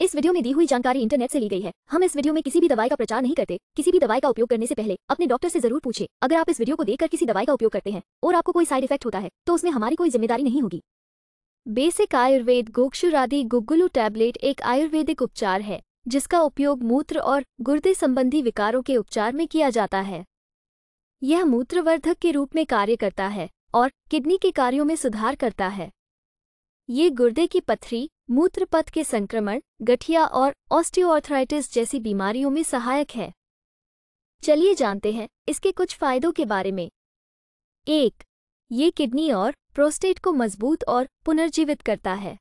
इस वीडियो में दी हुई जानकारी इंटरनेट से ली गई है हम इस वीडियो में किसी भी दवाई का प्रचार नहीं करते किसी भी दवाई का उपयोग करने से पहले अपने डॉक्टर से जरूर पूछे अगर आप इस वीडियो को देखकर किसी दवाई का उपयोग करते हैं और आपको कोई साइड इफेक्ट होता है तो उसमें हमारी कोई जिम्मेदारी नहीं होगी बेसिक आयुर्वेद गोक्षुरादि गुग्गुलू टैबलेट एक आयुर्वेदिक उपचार है जिसका उपयोग मूत्र और गुर्दे संबंधी विकारों के उपचार में किया जाता है यह मूत्रवर्धक के रूप में कार्य करता है और किडनी के कार्यों में सुधार करता है ये गुर्दे की पथरी मूत्रपथ के संक्रमण गठिया और ऑस्टियोआर्थराइटिस जैसी बीमारियों में सहायक है चलिए जानते हैं इसके कुछ फायदों के बारे में एक ये किडनी और प्रोस्टेट को मजबूत और पुनर्जीवित करता है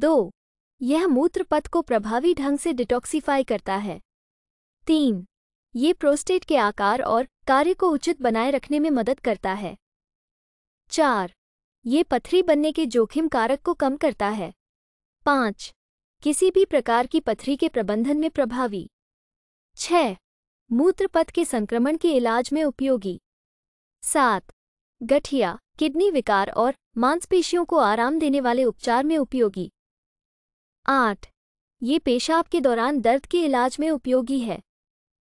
दो यह मूत्रपथ को प्रभावी ढंग से डिटॉक्सीफाई करता है तीन ये प्रोस्टेट के आकार और कार्य को उचित बनाए रखने में मदद करता है चार ये पथरी बनने के जोखिम कारक को कम करता है पाँच किसी भी प्रकार की पथरी के प्रबंधन में प्रभावी छ मूत्रपथ के संक्रमण के इलाज में उपयोगी सात गठिया किडनी विकार और मांसपेशियों को आराम देने वाले उपचार में उपयोगी आठ ये पेशाब के दौरान दर्द के इलाज में उपयोगी है